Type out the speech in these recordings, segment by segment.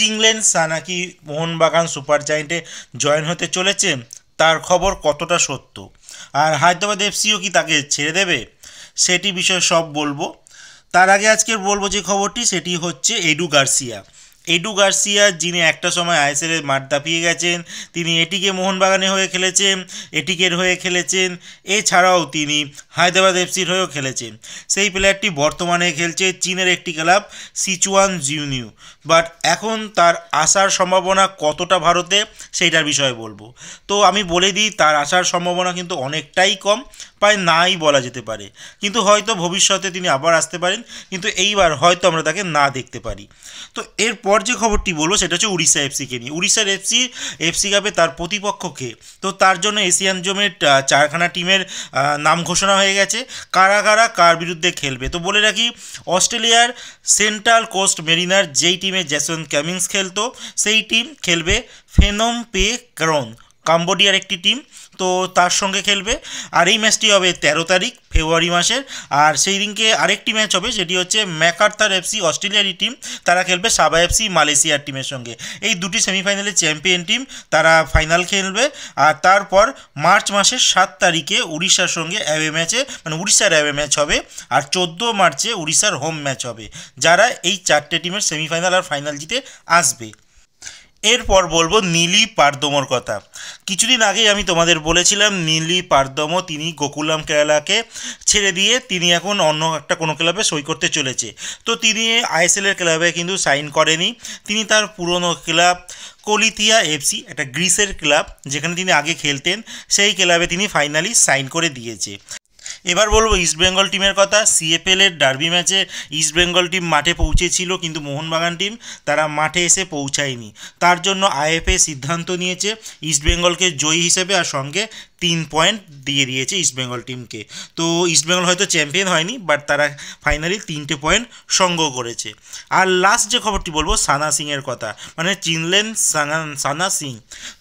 চিংলেন সানাকি মোহনবাগান সুপার জায়েন্টে জয়েন হতে চলেছে তার খবর কতটা সত্য আর হায়দ্রাবাদ এফসিও কি তাকে ছেড়ে দেবে সেটি বিষয়ে সব বলবো তার আগে আজকের বলবো যে খবরটি সেটি হচ্ছে এডু গার্সিয়া এডু গার্সিয়া যিনি একটা সময় আইএসএল এর মাঠ দাপিয়ে গেছেন তিনি এটিকে মোহনবাগানে হয়ে খেলেছেন এটিকের হয়ে খেলেছেন এছাড়াও তিনি হায়দ্রাবাদ এফসির হয়েও খেলেছেন সেই প্লেয়ারটি বর্তমানে খেলছে চীনের একটি ক্লাব সিচুয়ান জিউনিউ বাট এখন তার আসার সম্ভাবনা কতটা ভারতে সেইটার বিষয়ে বলবো তো আমি বলে দিই তার আসার সম্ভাবনা কিন্তু অনেকটাই কম প্রায় নাই বলা যেতে পারে কিন্তু হয়তো ভবিষ্যতে তিনি আবার আসতে পারেন কিন্তু এইবার হয়তো আমরা তাকে না দেখতে পারি তো এরপর পর যে খবরটি বলো সেটা হচ্ছে উড়িষ্যা এফসিকে নিয়ে উড়িষ্যার এফসি এফসি কাপে তার প্রতিপক্ষকে তো তার জন্য এশিয়ান জোমের চারখানা টিমের নাম ঘোষণা হয়ে গেছে কারা কারা কার বিরুদ্ধে খেলবে তো বলে রাখি অস্ট্রেলিয়ার সেন্ট্রাল কোস্ট মেরিনার যেই টিমে জ্যাসন ক্যামিংস খেলতো সেই টিম খেলবে ফেনম পে ক্রন কাম্বোডিয়ার একটি টিম তো তার সঙ্গে খেলবে আর এই ম্যাচটি হবে তেরো তারিখ ফেব্রুয়ারি মাসের আর সেই দিনকে আরেকটি ম্যাচ হবে সেটি হচ্ছে ম্যাকার্থার এফসি অস্ট্রেলিয়ারই টিম তারা খেলবে সাবা এফসি মালয়েশিয়ার টিমের সঙ্গে এই দুটি সেমিফাইনালে চ্যাম্পিয়ন টিম তারা ফাইনাল খেলবে আর তারপর মার্চ মাসের সাত তারিখে উড়িষ্যার সঙ্গে অ্যাবে ম্যাচে মানে উড়িষ্যার অ্যাবে ম্যাচ হবে আর চোদ্দো মার্চে উড়িষ্যার হোম ম্যাচ হবে যারা এই চারটে টিমের সেমিফাইনাল আর ফাইনাল জিতে আসবে এরপর বলবো নীলি পারদমর কথা কিছুদিন আগেই আমি তোমাদের বলেছিলাম নীলি পারদম তিনি গোকুলাম কেরালাকে ছেড়ে দিয়ে তিনি এখন অন্য একটা কোনো ক্লাবে সই করতে চলেছে তো তিনি আইএসএলের ক্লাবে কিন্তু সাইন করেনি তিনি তার পুরনো ক্লাব কলিথিয়া এফসি একটা গ্রিসের ক্লাব যেখানে তিনি আগে খেলতেন সেই ক্লাবে তিনি ফাইনালি সাইন করে দিয়েছে এবার বলবো ইস্টবেঙ্গল টিমের কথা সিএফএলের ডার্বি ম্যাচে ইস্টবেঙ্গল টিম মাঠে পৌঁছেছিল কিন্তু মোহনবাগান টিম তারা মাঠে এসে পৌঁছায়নি তার জন্য আইএফএ সিদ্ধান্ত নিয়েছে ইস্টবেঙ্গলকে জয়ী হিসেবে আর সঙ্গে তিন পয়েন্ট দিয়ে দিয়েছে ইস্টবেঙ্গল টিমকে তো ইস্টবেঙ্গল হয়তো চ্যাম্পিয়ন হয়নি বাট তারা ফাইনালি তিনটে পয়েন্ট সংগ্রহ করেছে আর লাস্ট যে খবরটি বলবো সানা সিংয়ের কথা মানে চিনলেন সানা সিং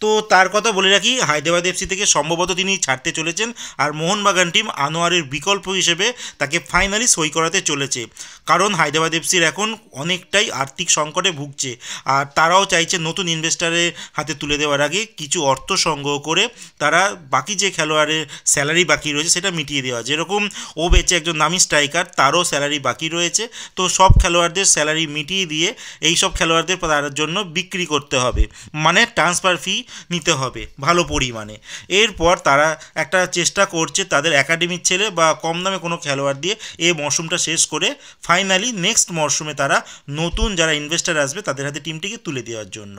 তো তার কথা বলে রাখি হায়দ্রাবাদ এফসি থেকে সম্ভবত তিনি ছাড়তে চলেছেন আর মোহনবাগান টিম আনোয়ার পাওয়ারের বিকল্প হিসেবে তাকে ফাইনালি সই করাতে চলেছে কারণ হায়দ্রাবাদ এফসির এখন অনেকটাই আর্থিক সংকটে ভুগছে আর তারাও চাইছে নতুন ইনভেস্টারের হাতে তুলে দেওয়ার আগে কিছু অর্থ সংগ্রহ করে তারা বাকি যে খেলোয়াড়ের স্যালারি বাকি রয়েছে সেটা মিটিয়ে দেওয়া যেরকম ও বেচে একজন নামি স্ট্রাইকার তারও স্যালারি বাকি রয়েছে তো সব খেলোয়াড়দের স্যালারি মিটিয়ে দিয়ে এই সব খেলোয়াড়দের তার জন্য বিক্রি করতে হবে মানে ট্রান্সফার ফি নিতে হবে ভালো পরিমাণে এরপর তারা একটা চেষ্টা করছে তাদের একাডেমির ছেলে ছেড়ে বা কম দামে কোনো খেলোয়াড় দিয়ে এই মরশুমটা শেষ করে ফাইনালি নেক্সট মরশুমে তারা নতুন যারা ইনভেস্টার আসবে তাদের হাতে টিমটিকে তুলে দেওয়ার জন্য